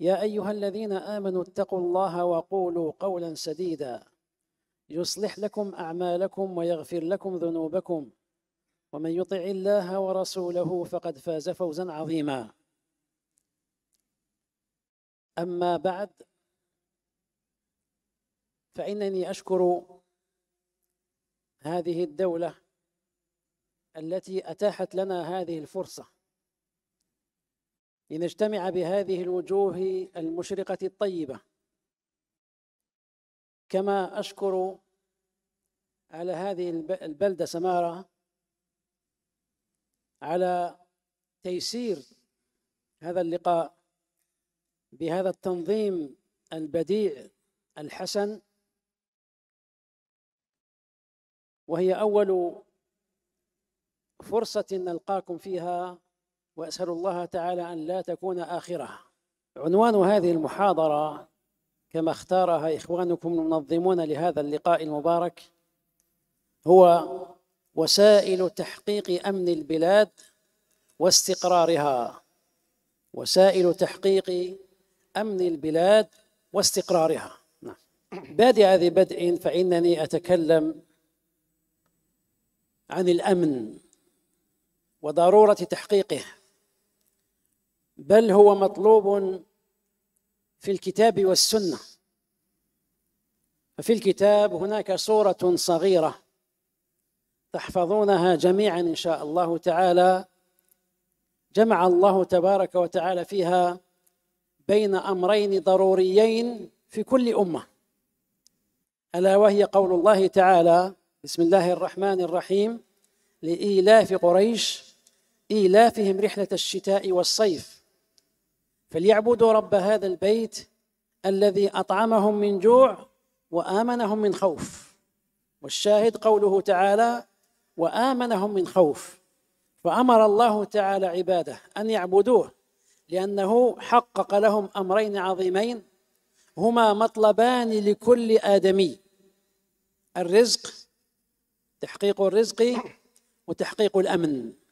يا ايها الذين امنوا اتقوا الله وقولوا قولا سديدا يصلح لكم اعمالكم ويغفر لكم ذنوبكم ومن يطع الله ورسوله فقد فاز فوزا عظيما اما بعد فانني اشكر هذه الدوله التي اتاحت لنا هذه الفرصه لنجتمع بهذه الوجوه المشرقة الطيبة كما أشكر على هذه البلدة سمارة على تيسير هذا اللقاء بهذا التنظيم البديع الحسن وهي أول فرصة نلقاكم فيها وأسأل الله تعالى أن لا تكون آخرها عنوان هذه المحاضرة كما اختارها إخوانكم المنظمون لهذا اللقاء المبارك هو وسائل تحقيق أمن البلاد واستقرارها وسائل تحقيق أمن البلاد واستقرارها نعم. بادئ ذي بدء فإنني أتكلم عن الأمن وضرورة تحقيقه بل هو مطلوب في الكتاب والسنه ففي الكتاب هناك سوره صغيره تحفظونها جميعا ان شاء الله تعالى جمع الله تبارك وتعالى فيها بين امرين ضروريين في كل امه الا وهي قول الله تعالى بسم الله الرحمن الرحيم لإيلاف قريش إيلافهم رحلة الشتاء والصيف فليعبدوا رب هذا البيت الذي اطعمهم من جوع وامنهم من خوف والشاهد قوله تعالى وامنهم من خوف فامر الله تعالى عباده ان يعبدوه لانه حقق لهم امرين عظيمين هما مطلبان لكل ادمي الرزق تحقيق الرزق وتحقيق الامن